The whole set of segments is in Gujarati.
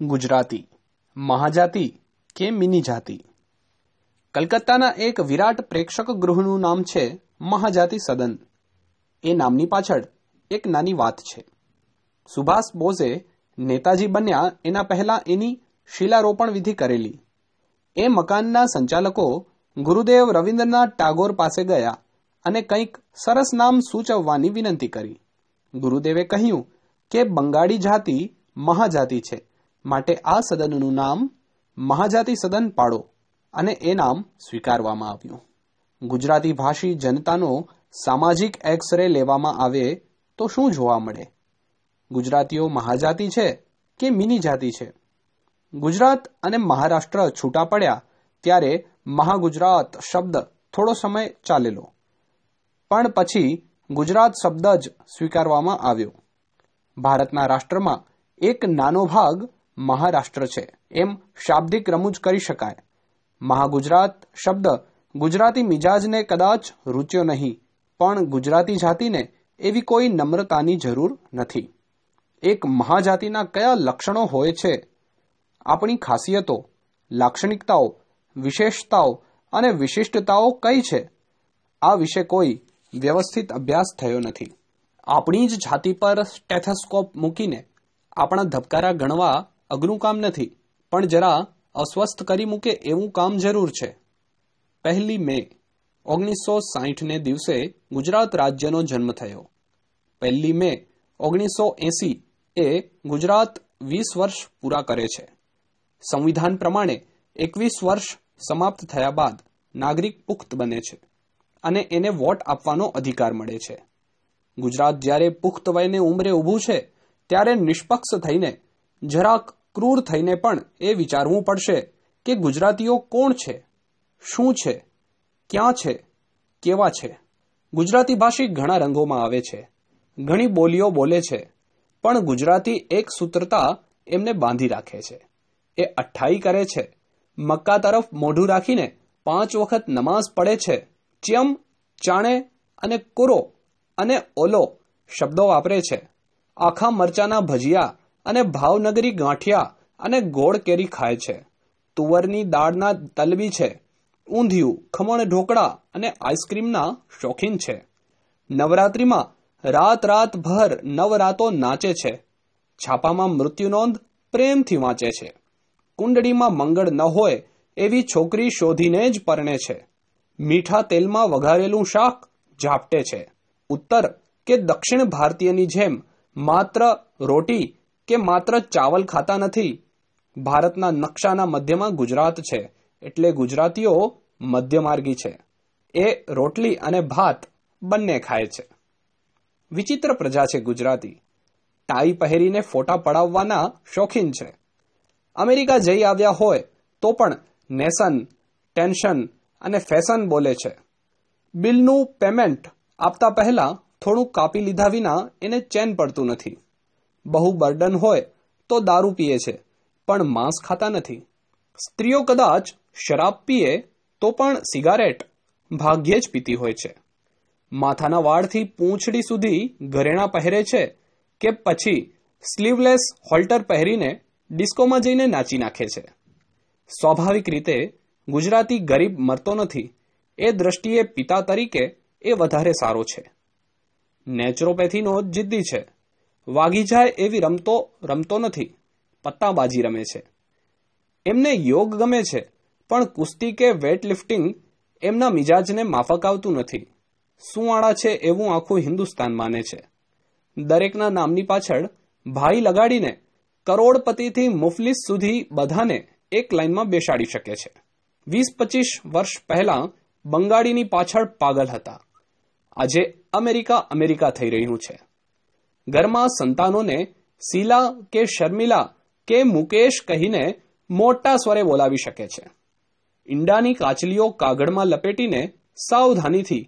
ગુજરાતી મહાજાતિ કે મિની જાતિ કલકત્તાના એક વિરાટ પ્રેક્ષક ગૃહનું નામ છે મહાજાતિ સદન એ નામની પાછળ એક નાની વાત છે સુભાષ બોઝે નેતાજી બન્યા એના પહેલા એની શિલારોપણ વિધિ કરેલી એ મકાનના સંચાલકો ગુરુદેવ રવિન્દ્રનાથ ટાગોર પાસે ગયા અને કંઈક સરસ નામ સૂચવવાની વિનંતી કરી ગુરુદેવે કહ્યું કે બંગાળી જાતિ મહાજાતિ છે માટે આ સદનનું નામ મહાજાતિ સદન પાડો અને એ નામ સ્વીકારવામાં આવ્યું ગુજરાતી ભાષી જનતાનો સામાજિક એક્સ રે લેવામાં આવે તો શું જોવા મળે ગુજરાતીઓ મહાજાતિ છે કે મિની જાતિ છે ગુજરાત અને મહારાષ્ટ્ર છૂટા પડ્યા ત્યારે મહાગુજરાત શબ્દ થોડો સમય ચાલેલો પણ પછી ગુજરાત શબ્દ જ સ્વીકારવામાં આવ્યો ભારતના રાષ્ટ્રમાં એક નાનો ભાગ મહારાષ્ટ્ર છે એમ શાબ્દિક રમૂજ કરી શકાય મહાગુજરાત શબ્દ ગુજરાતી મિજાજને કદાચ રૂચ્યો નહીં પણ ગુજરાતી જાતિને એવી કોઈ નમ્રતાની જરૂર નથી એક મહાજાતિના કયા લક્ષણો હોય છે આપણી ખાસિયતો લાક્ષણિકતાઓ વિશેષતાઓ અને વિશિષ્ટતાઓ કઈ છે આ વિશે કોઈ વ્યવસ્થિત અભ્યાસ થયો નથી આપણી જ જાતિ પર સ્ટેથોસ્કોપ મૂકીને આપણા ધબકારા ગણવા અઘરું કામ નથી પણ જરા અસ્વસ્થ કરી મૂકે એવું કામ જરૂર છે પહેલી મે ઓગણીસો સાહીઠને દિવસે ગુજરાત રાજ્યનો જન્મ થયો પહેલી મે ઓગણીસો એંસી એ ગુજરાત વીસ વર્ષ પૂરા કરે છે સંવિધાન પ્રમાણે એકવીસ વર્ષ સમાપ્ત થયા બાદ નાગરિક પુખ્ત બને છે અને એને વોટ આપવાનો અધિકાર મળે છે ગુજરાત જ્યારે પુખ્ત વયને ઉંમરે ઊભું છે ત્યારે નિષ્પક્ષ થઈને જરાક ક્રૂર થઈને પણ એ વિચારવું પડશે કે ગુજરાતીઓ કોણ છે શું છે ક્યાં છે કેવા છે ગુજરાતી ભાષી ઘણા રંગોમાં આવે છે ઘણી બોલીઓ બોલે છે પણ ગુજરાતી એક સૂત્રતા એમને બાંધી રાખે છે એ અઠ્ઠાઈ કરે છે મક્કા તરફ મોઢું રાખીને પાંચ વખત નમાઝ પડે છે ચ્યમ ચાણે અને કુરો અને ઓલો શબ્દો વાપરે છે આખા મરચાના ભજીયા અને ભાવનગરી ગાંઠિયા અને ગોળ કેરી ખાય છે તુવરની દાળના તલબી છે ઊંધિયું ખમણ ઢોકળા અને આઈસ્ક્રીમના શોખીન છે નવરાત્રિમાં રાત રાત ભર નવરાતો નાચે છે છાપામાં મૃત્યુનોંધ પ્રેમથી વાંચે છે કુંડળીમાં મંગળ ન હોય એવી છોકરી શોધીને જ પરણે છે મીઠા તેલમાં વઘારેલું શાક ઝાપટે છે ઉત્તર કે દક્ષિણ ભારતીયની જેમ માત્ર રોટી કે માત્ર ચાવલ ખાતા નથી ભારતના નકશાના મધ્યમાં ગુજરાત છે એટલે ગુજરાતીઓ મધ્યમાર્ગી છે એ રોટલી અને ભાત બંને ખાય છે વિચિત્ર પ્રજા છે ગુજરાતી ટાઈ પહેરીને ફોટા પડાવવાના શોખીન છે અમેરિકા જઈ આવ્યા હોય તો પણ નેશન ટેન્શન અને ફેશન બોલે છે બિલનું પેમેન્ટ આપતા પહેલા થોડું કાપી લીધા વિના એને ચેન પડતું નથી બહુ બર્ડન હોય તો દારૂ પીએ છે પણ માંસ ખાતા નથી સ્ત્રીઓ કદાચ શરાબ પીએ તો પણ સિગારેટ ભાગ્યે જ પીતી હોય છે માથાના વાળથી પૂંછડી સુધી ઘરેણા પહેરે છે કે પછી સ્લીવલેસ હોલ્ટર પહેરીને ડિસ્કોમાં જઈને નાચી નાખે છે સ્વાભાવિક રીતે ગુજરાતી ગરીબ મરતો નથી એ દ્રષ્ટિએ પિતા તરીકે એ વધારે સારો છે નેચરોપેથીનો જિદ્દી છે વાગી જાય એવી રમતો રમતો નથી પત્તાબાજી રમે છે એમને યોગ ગમે છે પણ કુસ્તી કે વેટ લિફ્ટિંગ એમના મિજાજને માફક આવતું નથી સુવાળા છે એવું આખું હિન્દુસ્તાન માને છે દરેકના નામની પાછળ ભાઈ લગાડીને કરોડપતિથી મુફલિસ સુધી બધાને એક લાઇનમાં બેસાડી શકે છે વીસ પચીસ વર્ષ પહેલાં બંગાળીની પાછળ પાગલ હતા આજે અમેરિકા અમેરિકા થઈ રહ્યું છે ઘરમાં સંતાનોને શીલા કે શર્મિલા કે મુકેશ કહીને મોટા સ્વરે બોલાવી શકે છે ઈંડાની કાચલીઓ કાગળમાં લપેટીને સાવધાનીથી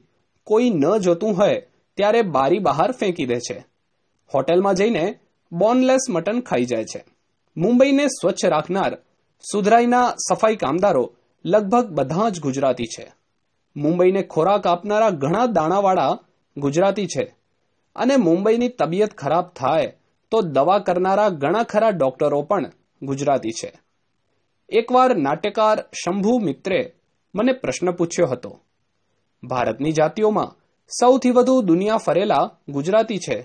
કોઈ ન જોતું હોય ત્યારે બારી બહાર ફેંકી દે છે હોટેલમાં જઈને બોનલેસ મટન ખાઈ જાય છે મુંબઈને સ્વચ્છ રાખનાર સુધરાઈના સફાઈ કામદારો લગભગ બધા જ ગુજરાતી છે મુંબઈને ખોરાક આપનારા ઘણા દાણાવાળા ગુજરાતી છે અને મુંબઈની તબિયત ખરાબ થાય તો દવા કરનારા ઘણા ખરા ડોક્ટરો પણ ગુજરાતી છે એકવાર નાટ્યકાર શંભુ મિત્રે મને પ્રશ્ન પૂછ્યો હતો ભારતની જાતિઓમાં સૌથી વધુ દુનિયા ફરેલા ગુજરાતી છે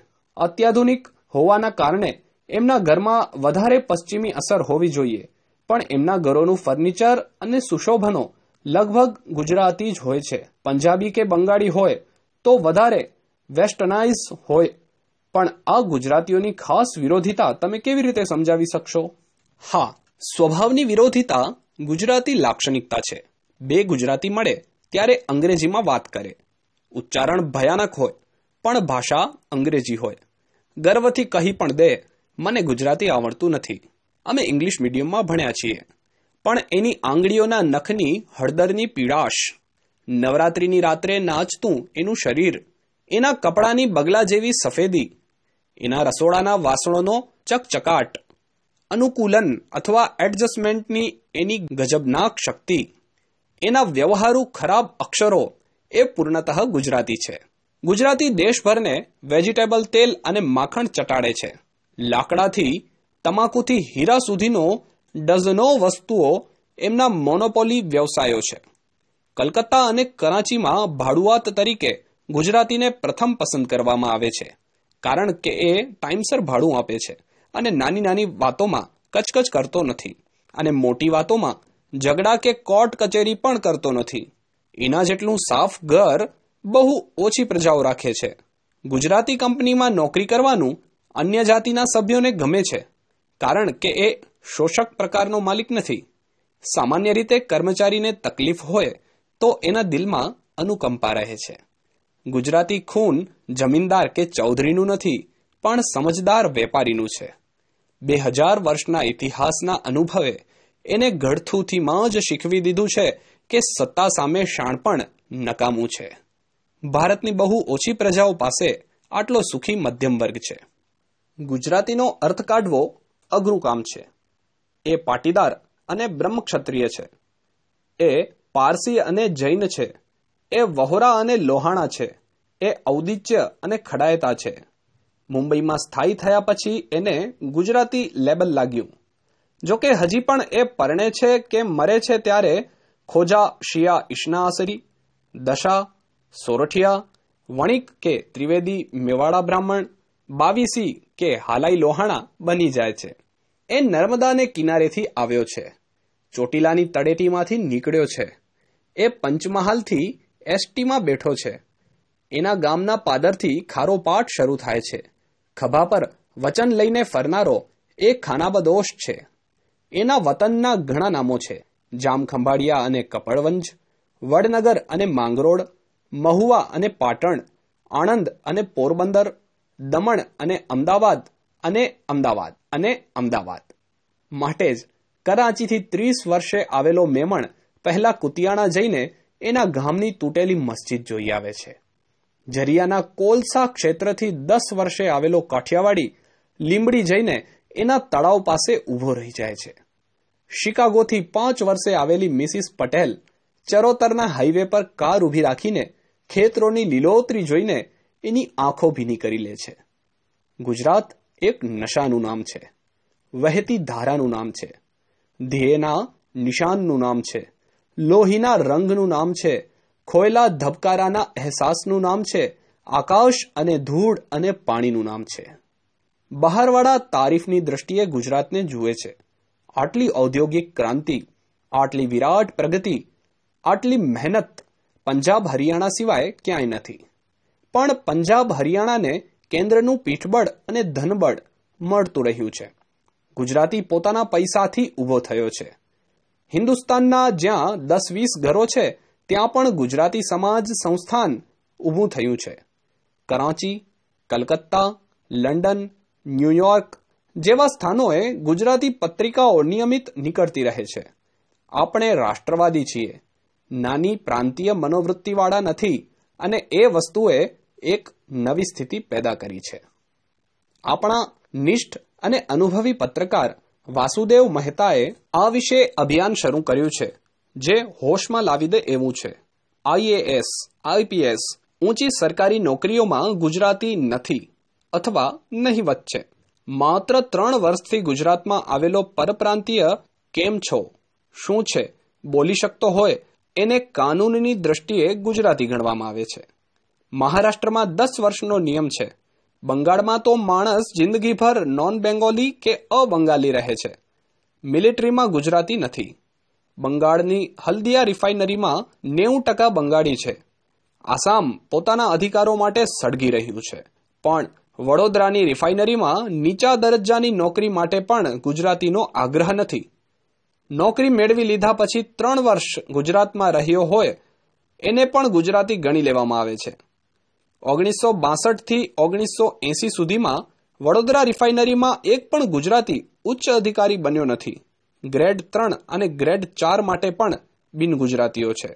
અત્યાધુનિક હોવાના કારણે એમના ઘરમાં વધારે પશ્ચિમી અસર હોવી જોઈએ પણ એમના ઘરોનું ફર્નિચર અને સુશોભનો લગભગ ગુજરાતી જ હોય છે પંજાબી કે બંગાળી હોય તો વધારે વેસ્ટર્નાઇઝ હોય પણ આ ગુજરાતીઓની ખાસ વિરોધિતા તમે કેવી રીતે સમજાવી શકશો હા સ્વભાવની વિરોધિતા ગુજરાતી લાક્ષણિકતા છે બે ગુજરાતી મળે ત્યારે અંગ્રેજીમાં વાત કરે ઉચ્ચારણ ભયાનક હોય પણ ભાષા અંગ્રેજી હોય ગર્વથી કહી પણ દે મને ગુજરાતી આવડતું નથી અમે ઇંગ્લિશ મીડિયમમાં ભણ્યા છીએ પણ એની આંગળીઓના નખની હળદરની પીડાશ નવરાત્રિની રાત્રે નાચતું એનું શરીર એના કપડાની બગલા જેવી સફેદી એના રસોડાના વાસણોનો ચકચકાટ અનુકૂલન અથવા એડજસ્ટમેન્ટની એની ગજબનાક શક્તિ એના વ્યવહારુ ખરાબ અક્ષરો એ પૂર્ણતઃ ગુજરાતી છે ગુજરાતી દેશભરને વેજીટેબલ તેલ અને માખણ ચટાડે છે લાકડાથી તમાકુથી હીરા સુધીનો ડઝનો વસ્તુઓ એમના મોનોપોલી વ્યવસાયો છે કલકત્તા અને કરાંચીમાં ભાડુઆત તરીકે ગુજરાતીને પ્રથમ પસંદ કરવામાં આવે છે કારણ કે એ ટાઈમસર ભાડું આપે છે અને નાની નાની વાતોમાં કચકચ કરતો નથી અને મોટી વાતોમાં ઝઘડા કે કોર્ટ કચેરી પણ કરતો નથી એના જેટલું સાફ ઘર બહુ ઓછી પ્રજાઓ રાખે છે ગુજરાતી કંપનીમાં નોકરી કરવાનું અન્ય જાતિના સભ્યોને ગમે છે કારણ કે એ શોષક પ્રકારનો માલિક નથી સામાન્ય રીતે કર્મચારીને તકલીફ હોય તો એના દિલમાં અનુકંપા રહે છે ગુજરાતી ખૂન જમીનદાર કે ચૌધરીનું નથી પણ સમજદાર વેપારીનું છે બે હજાર વર્ષના ઇતિહાસના અનુભવે એને ગળથૂથીમાં જ શીખવી દીધું છે કે સત્તા સામે શાણપણ નકામું છે ભારતની બહુ ઓછી પ્રજાઓ પાસે આટલો સુખી મધ્યમ વર્ગ છે ગુજરાતીનો અર્થ કાઢવો અઘરું કામ છે એ પાટીદાર અને બ્રહ્મક્ષત્રિય છે એ પારસી અને જૈન છે એ વહોરા અને લોહાણા છે એ ઔદિત્ય અને ખડાયતા છે મુંબઈમાં સ્થાયી થયા પછી એને ગુજરાતી લેબલ લાગ્યું જો કે હજી પણ એ પરણે છે કે મરે છે ત્યારે ખોજા શિયા ઇશનાસરી દશા સોરઠિયા વણિક કે ત્રિવેદી મેવાડા બ્રાહ્મણ બાવીસી કે હાલાઈ લોહાણા બની જાય છે એ નર્મદાને કિનારેથી આવ્યો છે ચોટીલાની તળેટીમાંથી નીકળ્યો છે એ પંચમહાલથી એસટીમાં બેઠો છે એના ગામના પાદરથી ખારો પાઠ શરૂ થાય છે ખભા પર વચન લઈને ફરનારો એ ખાનાબદોશ છે એના વતનના ઘણા નામો છે જામખંભાળિયા અને કપડવંજ વડનગર અને માંગરોળ મહુવા અને પાટણ આણંદ અને પોરબંદર દમણ અને અમદાવાદ અને અમદાવાદ અને અમદાવાદ માટે જ કરાંચીથી ત્રીસ વર્ષે આવેલો મેમણ પહેલા કુતિયાણા જઈને એના ગામની તૂટેલી મસ્જિદ જોઈ આવે છે ઝરિયાના કોલસા ક્ષેત્રથી દસ વર્ષે આવેલો કાઠિયાવાડી લીંબડી જઈને એના તળાવ પાસે ઊભો રહી જાય છે શિકાગોથી પાંચ વર્ષે આવેલી મિસિસ પટેલ ચરોતરના હાઈવે પર કાર ઊભી રાખીને ખેતરોની લીલોતરી જોઈને એની આંખો ભીની કરી લે છે ગુજરાત એક નશાનું નામ છે વહેતી ધારાનું નામ છે ધ્યેયના નિશાનનું નામ છે લોહીના રંગનું નામ છે ખોયલા ધબકારાના અહેસાસનું નામ છે આકાશ અને ધૂળ અને પાણીનું નામ છે બહારવાળા તારીફની દ્રષ્ટિએ ગુજરાતને જુએ છે આટલી ઔદ્યોગિક ક્રાંતિ આટલી વિરાટ પ્રગતિ આટલી મહેનત પંજાબ હરિયાણા સિવાય ક્યાંય નથી પણ પંજાબ હરિયાણાને કેન્દ્રનું પીઠબળ અને ધનબળ મળતું રહ્યું છે ગુજરાતી પોતાના પૈસાથી ઊભો થયો છે હિન્દુસ્તાનના જ્યાં દસ વીસ ઘરો છે ત્યાં પણ ગુજરાતી સમાજ સંસ્થાન ઊભું થયું છે કરાંચી કલકત્તા લંડન ન્યુયોર્ક જેવા સ્થાનોએ ગુજરાતી પત્રિકાઓ નિયમિત નીકળતી રહે છે આપણે રાષ્ટ્રવાદી છીએ નાની પ્રાંતીય મનોવૃત્તિવાળા નથી અને એ વસ્તુએ એક નવી સ્થિતિ પેદા કરી છે આપણા નિષ્ઠ અને અનુભવી પત્રકાર વાસુદેવ મહેતાએ આ વિશે અભિયાન શરૂ કર્યું છે જે હોશમાં લાવી દે એવું છે આઈએએસ આઈપીએસ ઊંચી સરકારી નોકરીઓમાં ગુજરાતી નથી અથવા નહીવત છે માત્ર ત્રણ વર્ષથી ગુજરાતમાં આવેલો પરપ્રાંતીય કેમ છો શું છે બોલી શકતો હોય એને કાનૂનની દ્રષ્ટિએ ગુજરાતી ગણવામાં આવે છે મહારાષ્ટ્રમાં દસ વર્ષનો નિયમ છે બંગાળમાં તો માણસ જિંદગીભર નોન બેંગોલી કે અબંગાલી રહે છે મિલિટરીમાં ગુજરાતી નથી બંગાળની હલ્દિયા રિફાઇનરીમાં નેવું ટકા બંગાળી છે આસામ પોતાના અધિકારો માટે સળગી રહ્યું છે પણ વડોદરાની રિફાઇનરીમાં નીચા દરજ્જાની નોકરી માટે પણ ગુજરાતીનો આગ્રહ નથી નોકરી મેળવી લીધા પછી ત્રણ વર્ષ ગુજરાતમાં રહ્યો હોય એને પણ ગુજરાતી ગણી લેવામાં આવે છે ઓગણીસો બાસઠથી ઓગણીસો એંસી સુધીમાં વડોદરા રિફાઇનરીમાં એક પણ ગુજરાતી ઉચ્ચ અધિકારી બન્યો નથી ગ્રેડ ત્રણ અને ગ્રેડ ચાર માટે પણ બિન ગુજરાતીઓ છે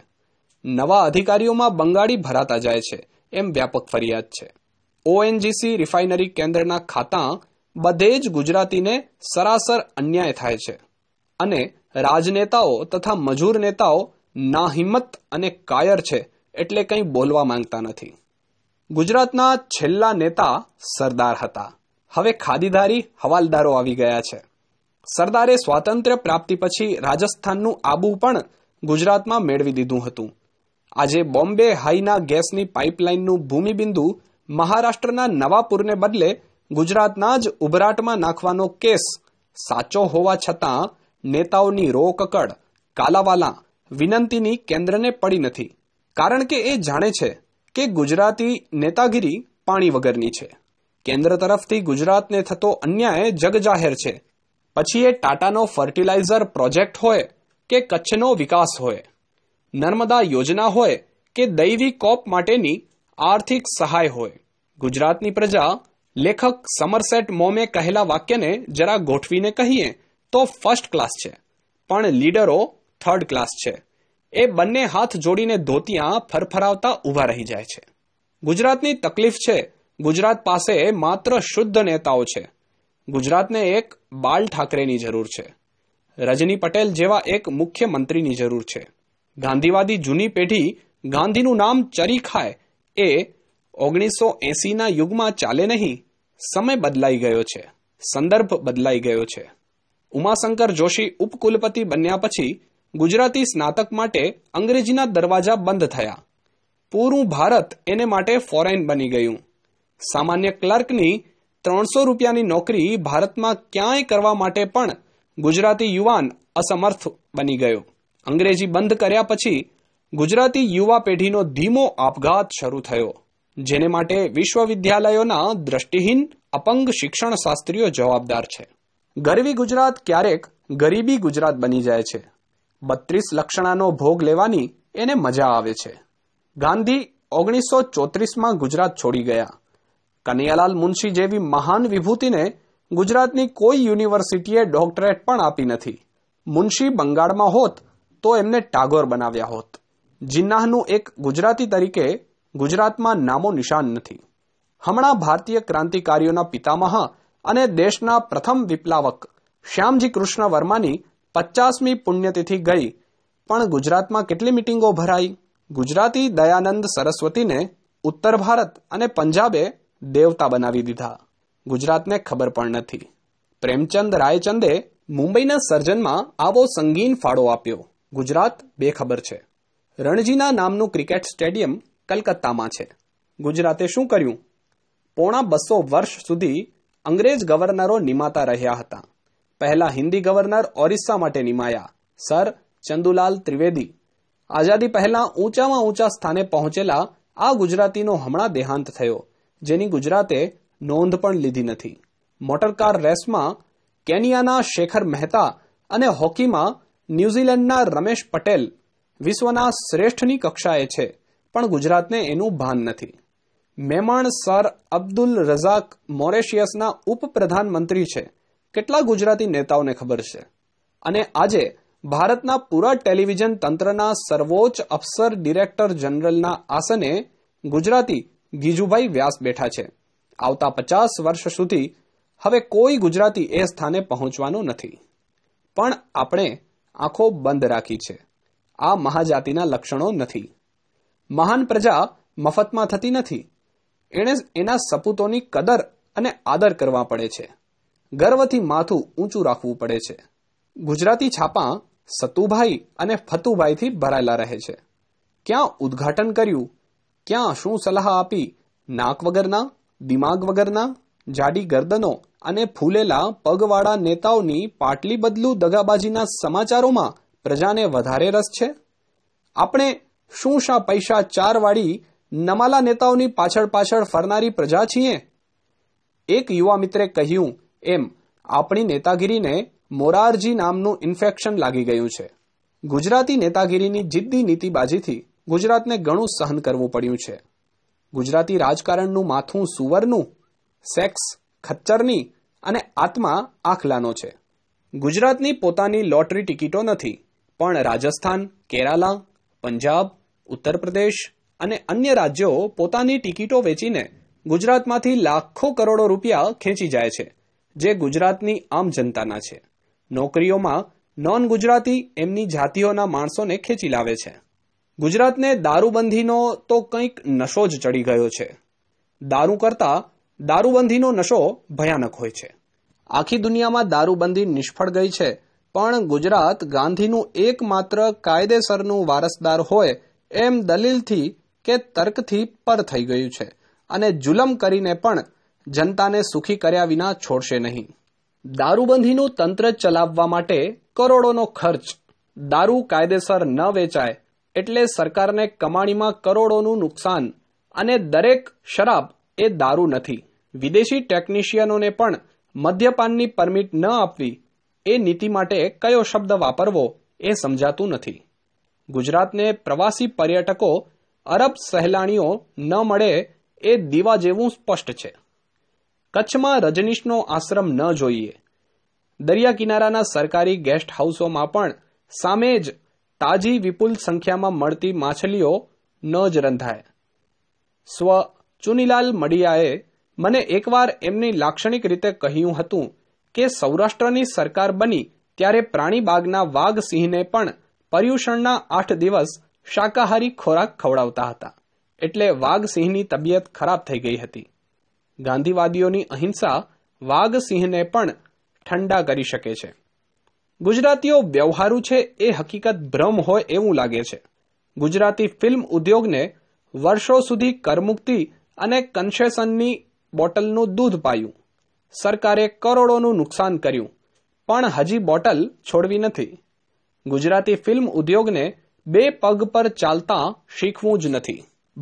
નવા અધિકારીઓમાં બંગાળી ભરાતા જાય છે એમ વ્યાપક ફરિયાદ છે ઓએનજીસી રિફાઇનરી કેન્દ્રના ખાતા બધે જ ગુજરાતીને સરાસર અન્યાય થાય છે અને રાજનેતાઓ તથા મજૂર નેતાઓ નાહિંમત અને કાયર છે એટલે કંઈ બોલવા માંગતા નથી ગુજરાતના છેલ્લા નેતા સરદાર હતા હવે ખાદીધારી હવાલદારો આવી ગયા છે સરદારે સ્વાતંત્ર્ય પ્રાપ્તિ પછી રાજસ્થાનનું આબુ પણ ગુજરાતમાં મેળવી દીધું હતું આજે બોમ્બે હાઈના ગેસની પાઇપલાઇનનું ભૂમિબિંદુ મહારાષ્ટ્રના નવાપુરને બદલે ગુજરાતના જ ઉભરાટમાં નાખવાનો કેસ સાચો હોવા છતાં નેતાઓની રોકકડ કાલાવાલા વિનંતીની કેન્દ્રને પડી નથી કારણ કે એ જાણે છે કે ગુજરાતી નેતાગીરી પાણી વગરની છે કેન્દ્ર તરફથી ગુજરાતને થતો અન્યાય જગજાહેર છે પછી એ ટાટાનો ફર્ટિલાઇઝર પ્રોજેક્ટ હોય કે કચ્છનો વિકાસ હોય નર્મદા યોજના હોય કે દૈવી કોપ માટેની આર્થિક સહાય હોય ગુજરાતની પ્રજા લેખક સમરસેટ મોમે કહેલા વાક્યને જરા ગોઠવીને કહીએ તો ફર્સ્ટ ક્લાસ છે પણ લીડરો થર્ડ ક્લાસ છે એ બંને હાથ જોડીને ધોતિયા ફરફરાવતા ઊભા રહી જાય છે ગુજરાતની તકલીફ છે ગુજરાત પાસે માત્ર શુદ્ધ નેતાઓ છે ગુજરાતને એક બાલ ઠાકરેની જરૂર છે રજની પટેલ જેવા એક મુખ્યમંત્રીની જરૂર છે ગાંધીવાદી જૂની પેઢી ગાંધીનું નામ ચરી ખાય એ ઓગણીસો એંસીના યુગમાં ચાલે નહીં સમય બદલાઈ ગયો છે સંદર્ભ બદલાઈ ગયો છે ઉમાશંકર જોશી ઉપકુલપતિ બન્યા પછી ગુજરાતી સ્નાતક માટે અંગ્રેજીના દરવાજા બંધ થયા પૂરું ભારત એને માટે ફોરેન બની ગયું સામાન્ય ક્લર્કની ત્રણસો રૂપિયાની નોકરી ભારતમાં ક્યાંય કરવા માટે પણ ગુજરાતી યુવાન અસમર્થ બની ગયો અંગ્રેજી બંધ કર્યા પછી ગુજરાતી યુવા પેઢીનો ધીમો આપઘાત શરૂ થયો જેને માટે વિશ્વવિદ્યાલયોના દ્રષ્ટિહીન અપંગ શિક્ષણ શાસ્ત્રીઓ જવાબદાર છે ગરવી ગુજરાત ક્યારેક ગરીબી ગુજરાત બની જાય છે બત્રીસ લક્ષણાનો ભોગ લેવાની એને મજા આવે છે ગાંધી ઓગણીસો ચોત્રીસમાં ગુજરાત છોડી ગયા કનૈયાલાલ મુનશી જેવી મહાન વિભૂતિને ગુજરાતની કોઈ યુનિવર્સિટીએ ડોક્ટરેટ પણ આપી નથી મુનશી બંગાળમાં હોત તો એમને ટાગોર બનાવ્યા હોત જિન્નાહનું એક ગુજરાતી તરીકે ગુજરાતમાં નામો નિશાન નથી હમણાં ભારતીય ક્રાંતિકારીઓના પિતામહ અને દેશના પ્રથમ વિપ્લાવક શ્યામજી કૃષ્ણ વર્માની પચાસમી પુણ્યતિથિ ગઈ પણ ગુજરાતમાં કેટલી મિટિંગો ભરાઈ ગુજરાતી દયાનંદ સરસ્વતીને ઉત્તર ભારત અને પંજાબે દેવતા બનાવી દીધા ગુજરાતને ખબર પણ નથી પ્રેમચંદ રાયચંદે મુંબઈના સર્જનમાં આવો સંગીન ફાળો આપ્યો ગુજરાત બેખબર છે રણજીના નામનું ક્રિકેટ સ્ટેડિયમ કલકત્તામાં છે ગુજરાતે શું કર્યું પોણા બસો વર્ષ સુધી અંગ્રેજ ગવર્નરો નિમાતા રહ્યા હતા પહેલા હિન્દી ગવર્નર ઓરિસ્સા માટે નિમાયા સર ચંદુલાલ ત્રિવેદી આઝાદી પહેલા ઊંચામાં ઊંચા સ્થાને પહોંચેલા આ ગુજરાતીનો હમણાં દેહાંત થયો જેની ગુજરાતે નોંધ પણ લીધી નથી મોટરકાર રેસમાં કેનિયાના શેખર મહેતા અને હોકીમાં ન્યૂઝીલેન્ડના રમેશ પટેલ વિશ્વના શ્રેષ્ઠની કક્ષાએ છે પણ ગુજરાતને એનું ભાન નથી મેમણ સર અબ્દુલ રઝાક મોરેશિયસના ઉપપ્રધાનમંત્રી છે કેટલા ગુજરાતી નેતાઓને ખબર છે અને આજે ભારતના પૂરા ટેલિવિઝન તંત્રના સર્વોચ્ચ અફસર ડિરેક્ટર જનરલના આસને ગુજરાતી ગીજુભાઈ વ્યાસ બેઠા છે આવતા પચાસ વર્ષ સુધી હવે કોઈ ગુજરાતી એ સ્થાને પહોંચવાનું નથી પણ આપણે આંખો બંધ રાખી છે આ મહાજાતિના લક્ષણો નથી મહાન પ્રજા મફતમાં થતી નથી એણે એના સપૂતોની કદર અને આદર કરવા પડે છે ગર્વથી માથું ઊંચું રાખવું પડે છે ગુજરાતી છાપાં સતુભાઈ અને ફતુભાઈથી ભરાયેલા રહે છે ક્યાં ઉદ્ઘાટન કર્યું ક્યાં શું સલાહ આપી નાક વગરના દિમાગ વગરના જાડી ગરદનો અને ફૂલેલા પગવાળા નેતાઓની પાટલી બદલું દગાબાજીના સમાચારોમાં પ્રજાને વધારે રસ છે આપણે શું શા પૈસા ચારવાળી નમાલા નેતાઓની પાછળ પાછળ ફરનારી પ્રજા છીએ એક યુવા મિત્રે કહ્યું એમ આપણી નેતાગીરીને મોરારજી નામનું ઇન્ફેક્શન લાગી ગયું છે ગુજરાતી નેતાગીરીની જિદ્દી નીતિબાજીથી ગુજરાતને ઘણું સહન કરવું પડ્યું છે ગુજરાતી રાજકારણનું માથું સુવરનું સેક્સ ખચ્ચરની અને આત્મા આખલાનો છે ગુજરાતની પોતાની લોટરી ટિકિટો નથી પણ રાજસ્થાન કેરાલા પંજાબ ઉત્તર પ્રદેશ અને અન્ય રાજ્યો પોતાની ટિકિટો વેચીને ગુજરાતમાંથી લાખો કરોડો રૂપિયા ખેંચી જાય છે જે ગુજરાતની આમ જનતાના છે નોકરીઓમાં નોન ગુજરાતી એમની જાતિઓના માણસોને ખેંચી લાવે છે ગુજરાતને દારૂબંધીનો તો કંઈક નશો જ ચડી ગયો છે દારૂ કરતાં દારૂબંધીનો નશો ભયાનક હોય છે આખી દુનિયામાં દારૂબંધી નિષ્ફળ ગઈ છે પણ ગુજરાત ગાંધીનું એકમાત્ર કાયદેસરનું વારસદાર હોય એમ દલીલથી કે તર્કથી પર થઈ ગયું છે અને જુલમ કરીને પણ જનતાને સુખી કર્યા વિના છોડશે નહીં દારૂબંધીનું તંત્ર ચલાવવા માટે કરોડોનો ખર્ચ દારૂ કાયદેસર ન વેચાય એટલે સરકારને કમાણીમાં કરોડોનું નુકસાન અને દરેક શરાબ એ દારૂ નથી વિદેશી ટેકનિશિયનોને પણ મદ્યપાનની પરમિટ ન આપવી એ નીતિ માટે કયો શબ્દ વાપરવો એ સમજાતું નથી ગુજરાતને પ્રવાસી પર્યટકો અરબ સહેલાણીઓ ન મળે એ દીવા જેવું સ્પષ્ટ છે કચ્છમાં રજનીશનો આશ્રમ ન જોઈએ દરિયા કિનારાના સરકારી ગેસ્ટ હાઉસોમાં પણ સામે જ તાજી વિપુલ સંખ્યામાં મળતી માછલીઓ ન જ રંધાય સ્વ ચુનીલાલ મડિયાએ મને એકવાર એમની લાક્ષણિક રીતે કહ્યું હતું કે સૌરાષ્ટ્રની સરકાર બની ત્યારે પ્રાણીબાગના સિંહને પણ પર્યુષણના આઠ દિવસ શાકાહારી ખોરાક ખવડાવતા હતા એટલે વાઘ સિંહની તબિયત ખરાબ થઈ ગઈ હતી ગાંધીવાદીઓની અહિંસા વાઘસિંહને પણ ઠંડા કરી શકે છે ગુજરાતીઓ વ્યવહારુ છે એ હકીકત ભ્રમ હોય એવું લાગે છે ગુજરાતી ફિલ્મ ઉદ્યોગને વર્ષો સુધી કરમુક્તિ અને કન્સેશનની બોટલનું દૂધ પાયું સરકારે કરોડોનું નુકસાન કર્યું પણ હજી બોટલ છોડવી નથી ગુજરાતી ફિલ્મ ઉદ્યોગને બે પગ પર ચાલતા શીખવું જ નથી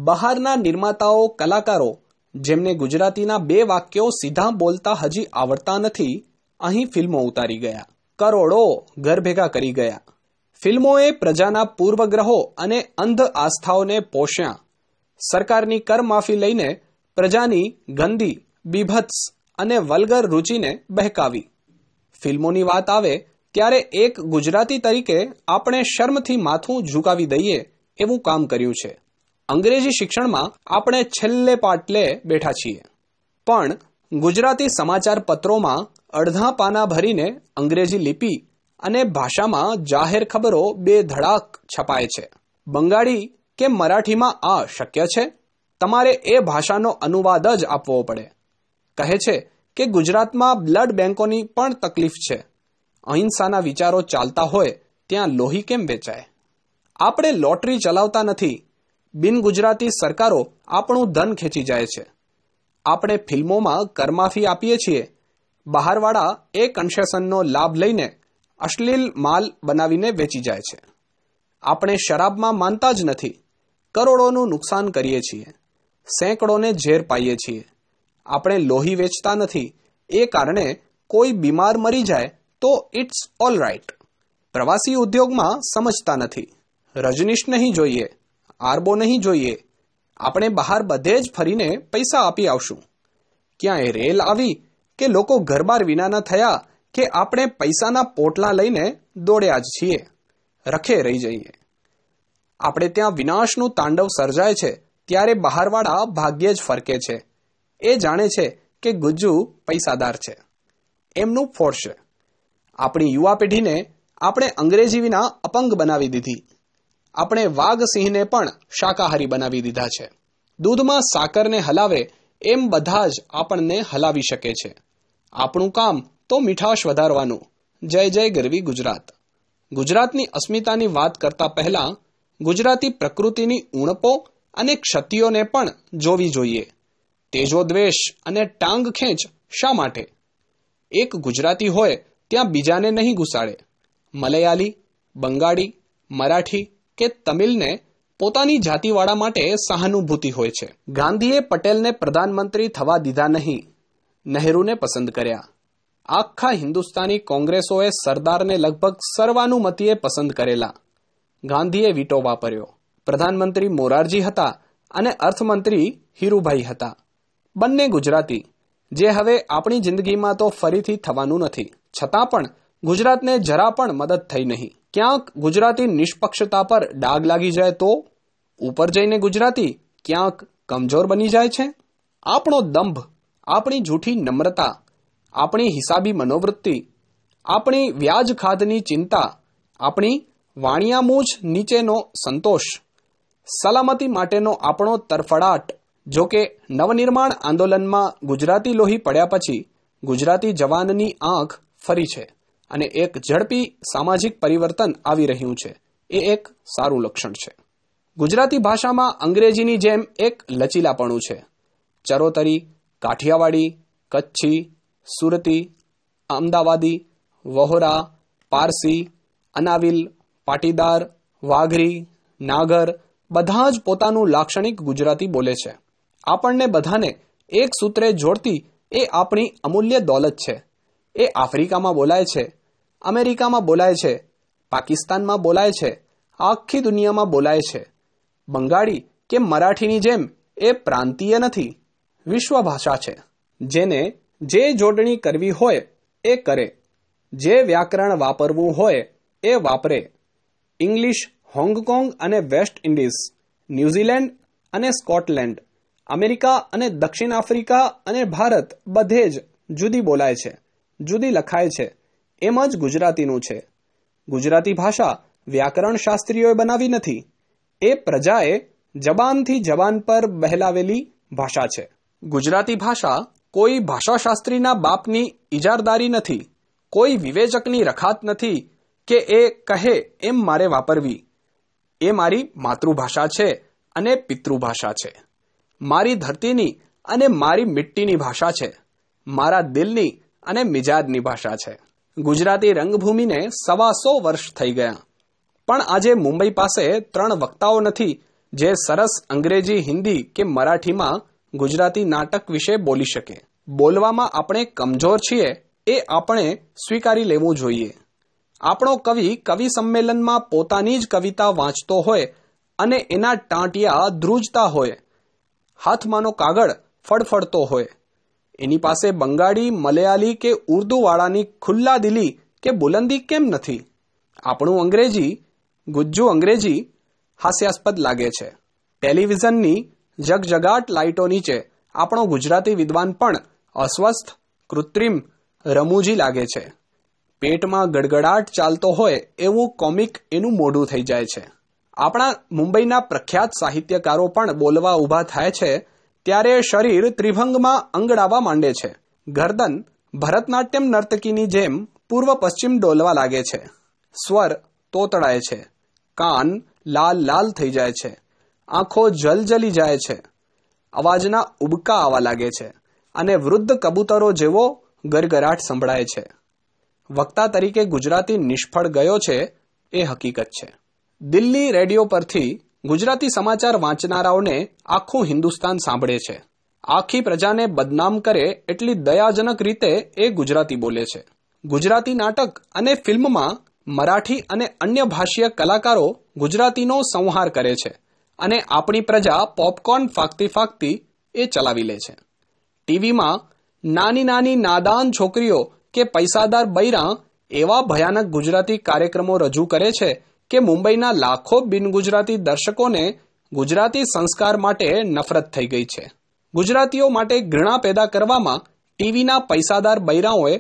બહારના નિર્માતાઓ કલાકારો જેમને ગુજરાતીના બે વાક્યો સીધા બોલતા હજી આવડતા નથી અહીં ફિલ્મો ઉતારી ગયા કરોડો ઘર ભેગા કરી ગયા ફિલ્મોએ પ્રજાના પૂર્વગ્રહો અને અંધ આસ્થાઓને પોષ્યા સરકારની કર માફી લઈને પ્રજાની ગંદી બીભત્સ અને વલગર રૂચિને બહેકાવી ફિલ્મોની વાત આવે ત્યારે એક ગુજરાતી તરીકે આપણે શર્મથી માથું ઝુકાવી દઈએ એવું કામ કર્યું છે અંગ્રેજી શિક્ષણમાં આપણે છેલ્લે પાટલે બેઠા છીએ પણ ગુજરાતી સમાચાર પત્રોમાં અડધા પાના ભરીને અંગ્રેજી લિપિ અને ભાષામાં જાહેર ખબરો બે ધડાક છપાય છે બંગાળી કે મરાઠીમાં આ શક્ય છે તમારે એ ભાષાનો અનુવાદ જ આપવો પડે કહે છે કે ગુજરાતમાં બ્લડ બેન્કોની પણ તકલીફ છે અહિંસાના વિચારો ચાલતા હોય ત્યાં લોહી કેમ વેચાય આપણે લોટરી ચલાવતા નથી બિન ગુજરાતી સરકારો આપણું ધન ખેંચી જાય છે આપણે ફિલ્મોમાં કરમાફી આપીએ છીએ બહારવાળા એ કન્સેશનનો લાભ લઈને અશ્લીલ માલ બનાવીને વેચી જાય છે આપણે શરાબમાં માનતા જ નથી કરોડોનું નુકસાન કરીએ છીએ સેંકડોને ઝેર પાઈએ છીએ આપણે લોહી વેચતા નથી એ કારણે કોઈ બીમાર મરી જાય તો ઇટ્સ ઓલ રાઇટ પ્રવાસી ઉદ્યોગમાં સમજતા નથી રજનીશ નહીં જોઈએ આરબો નહીં જોઈએ આપણે બહાર બધે જ ફરીને પૈસા આપી આવશું ક્યાંય રેલ આવી કે લોકો ઘરબાર વિનાના થયા કે આપણે પૈસાના પોટલા લઈને દોડ્યા જ છીએ રખે રહી જઈએ આપણે ત્યાં વિનાશનું તાંડવ સર્જાય છે ત્યારે બહારવાળા ભાગ્યે જ ફરકે છે એ જાણે છે કે ગુજ્જુ પૈસાદાર છે એમનું ફોડશે આપણી યુવા પેઢીને આપણે અંગ્રેજી વિના અપંગ બનાવી દીધી આપણે વાઘસિંહને પણ શાકાહારી બનાવી દીધા છે દૂધમાં સાકરને હલાવે એમ બધા જ આપણને હલાવી શકે છે આપણું કામ તો મીઠાશ વધારવાનું જય જય ગરવી ગુજરાત ગુજરાતની અસ્મિતાની વાત કરતા પહેલા ગુજરાતી પ્રકૃતિની ઉણપો અને ક્ષતિઓને પણ જોવી જોઈએ તેજો દ્વેષ અને ટાંગ ખેંચ શા માટે એક ગુજરાતી હોય ત્યાં બીજાને નહીં ઘુસાડે મલયાલી બંગાળી મરાઠી કે તમિલને પોતાની જાતિવાળા માટે સહાનુભૂતિ હોય છે ગાંધીએ પટેલને પ્રધાનમંત્રી થવા દીધા નહીં નહેરુને પસંદ કર્યા આખા હિન્દુસ્તાની કોંગ્રેસોએ સરદારને લગભગ સર્વાનુમતિએ પસંદ કરેલા ગાંધીએ વીટો વાપર્યો પ્રધાનમંત્રી મોરારજી હતા અને અર્થમંત્રી હીરુભાઈ હતા બંને ગુજરાતી જે હવે આપણી જિંદગીમાં તો ફરીથી થવાનું નથી છતાં પણ ગુજરાતને જરા પણ મદદ થઈ નહીં ક્યાંક ગુજરાતી નિષ્પક્ષતા પર ડાગ લાગી જાય તો ઉપર જઈને ગુજરાતી ક્યાંક કમજોર બની જાય છે આપણો દંભ આપણી જૂઠી નમ્રતા આપણી હિસાબી મનોવૃત્તિ આપણી વ્યાજ ખાધની ચિંતા આપણી વાણિયામૂછ નીચેનો સંતોષ સલામતી માટેનો આપણો તરફડાટ જો કે નવનિર્માણ આંદોલનમાં ગુજરાતી લોહી પડ્યા પછી ગુજરાતી જવાનની આંખ ફરી છે અને એક ઝડપી સામાજિક પરિવર્તન આવી રહ્યું છે એ એક સારું લક્ષણ છે ગુજરાતી ભાષામાં અંગ્રેજીની જેમ એક લચીલાપણું છે ચરોતરી કાઠિયાવાડી કચ્છી સુરતી અમદાવાદી વહોરા પારસી અનાવિલ પાટીદાર વાઘરી નાગર બધા જ પોતાનું લાક્ષણિક ગુજરાતી બોલે છે આપણને બધાને એક સૂત્રે જોડતી એ આપણી અમૂલ્ય દોલત છે એ આફ્રિકામાં બોલાય છે અમેરિકામાં બોલાય છે પાકિસ્તાનમાં બોલાય છે આખી દુનિયામાં બોલાય છે બંગાળી કે મરાઠીની જેમ એ પ્રાંતીય નથી વિશ્વ ભાષા છે જેને જે જોડણી કરવી હોય એ કરે જે વ્યાકરણ વાપરવું હોય એ વાપરે ઇંગ્લિશ હોંગકોંગ અને વેસ્ટ ઇન્ડિઝ ન્યૂઝીલેન્ડ અને સ્કોટલેન્ડ અમેરિકા અને દક્ષિણ આફ્રિકા અને ભારત બધે જ જુદી બોલાય છે જુદી લખાય છે એમ જ ગુજરાતીનું છે ગુજરાતી ભાષા વ્યાકરણ શાસ્ત્રીઓએ બનાવી નથી એ પ્રજાએ જબાનથી જબાન પર બહેલાવેલી ભાષા છે ગુજરાતી ભાષા કોઈ ભાષાશાસ્ત્રીના બાપની ઇજારદારી નથી કોઈ વિવેચકની રખાત નથી કે એ કહે એમ મારે વાપરવી એ મારી માતૃભાષા છે અને પિતૃભાષા છે મારી ધરતીની અને મારી મિટ્ટીની ભાષા છે મારા દિલની અને મિજાજની ભાષા છે ગુજરાતી રંગભૂમિને સવા સો વર્ષ થઈ ગયા પણ આજે મુંબઈ પાસે ત્રણ વક્તાઓ નથી જે સરસ અંગ્રેજી હિન્દી કે મરાઠીમાં ગુજરાતી નાટક વિશે બોલી શકે બોલવામાં આપણે કમજોર છીએ એ આપણે સ્વીકારી લેવું જોઈએ આપણો કવિ કવિ સંમેલનમાં પોતાની જ કવિતા વાંચતો હોય અને એના ટાંટિયા ધ્રુજતા હોય હાથમાંનો કાગળ ફડફડતો હોય એની પાસે બંગાળી મલયાલી કે ઉર્દુવાળાની ખુલ્લા દિલી કે બુલંદી કેમ નથી આપણું અંગ્રેજી ગુજ્જુ અંગ્રેજી હાસ્યાસ્પદ લાગે છે ટેલિવિઝનની જગજગાટ લાઇટો નીચે આપણો ગુજરાતી વિદ્વાન પણ અસ્વસ્થ કૃત્રિમ રમૂજી લાગે છે પેટમાં ગડગડાટ ચાલતો હોય એવું કોમિક એનું મોઢું થઈ જાય છે આપણા મુંબઈના પ્રખ્યાત સાહિત્યકારો પણ બોલવા ઊભા થાય છે ત્યારે શરીર ત્રિભંગમાં અંગડાવા માંડે છે ગરદન ભરતનાટ્યમ નર્તકીની જેમ પૂર્વ પશ્ચિમ ડોલવા લાગે છે સ્વર તોતડાય છે કાન લાલ લાલ થઈ જાય છે આંખો જલજલી જાય છે અવાજના ઉબકા આવવા લાગે છે અને વૃદ્ધ કબૂતરો જેવો ગરગરાટ સંભળાય છે વક્તા તરીકે ગુજરાતી નિષ્ફળ ગયો છે એ હકીકત છે દિલ્હી રેડિયો પરથી ગુજરાતી સમાચાર વાંચનારાઓને આખું હિન્દુસ્તાન સાંભળે છે આખી પ્રજાને બદનામ કરે એટલી દયાજનક રીતે એ ગુજરાતી બોલે છે ગુજરાતી નાટક અને ફિલ્મમાં મરાઠી અને અન્ય ભાષીય કલાકારો ગુજરાતીનો સંહાર કરે છે અને આપણી પ્રજા પોપકોર્ન ફાંકતી ફાંકતી એ ચલાવી લે છે ટીવીમાં નાની નાની નાદાન છોકરીઓ કે પૈસાદાર બૈરા એવા ભયાનક ગુજરાતી કાર્યક્રમો રજૂ કરે છે કે મુંબઈના લાખો બિન ગુજરાતી દર્શકોને ગુજરાતી સંસ્કાર માટે નફરત થઈ ગઈ છે ગુજરાતીઓ માટે ઘૃણા પેદા કરવામાં ટીવીના પૈસાદાર બૈરાઓએ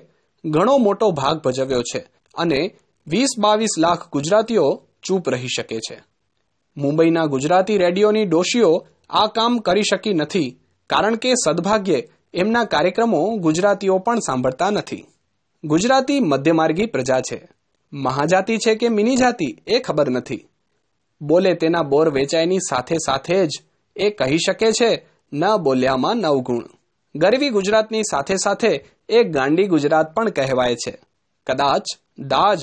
ઘણો મોટો ભાગ ભજવ્યો છે અને વીસ બાવીસ લાખ ગુજરાતીઓ ચૂપ રહી શકે છે મુંબઈના ગુજરાતી રેડિયોની ડોશીઓ આ કામ કરી શકી નથી કારણ કે સદભાગ્યે એમના કાર્યક્રમો ગુજરાતીઓ પણ સાંભળતા નથી ગુજરાતી મધ્યમાર્ગી પ્રજા છે મહાજાતિ છે કે મિની જાતિ એ ખબર નથી બોલે તેના બોર વેચાયની સાથે સાથે જ એ કહી શકે છે ન બોલ્યામાં નવગુણ ગરવી ગુજરાતની સાથે સાથે એ ગાંડી ગુજરાત પણ કહેવાય છે કદાચ દાજ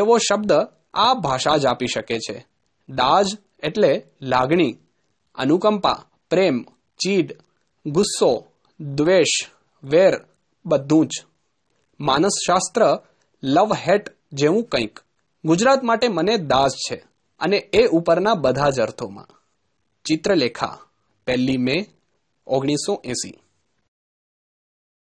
એવો શબ્દ આ ભાષા જ આપી શકે છે દાજ એટલે લાગણી અનુકંપા પ્રેમ ચીડ ગુસ્સો દ્વેષ વેર બધું જ માનસશાસ્ત્ર લવ હેટ જેવું કંઈક ગુજરાત માટે મને દાસ છે અને એ ઉપરના બધા જ અર્થોમાં ચિત્રલેખા પહેલી મે ઓગણીસો એંસી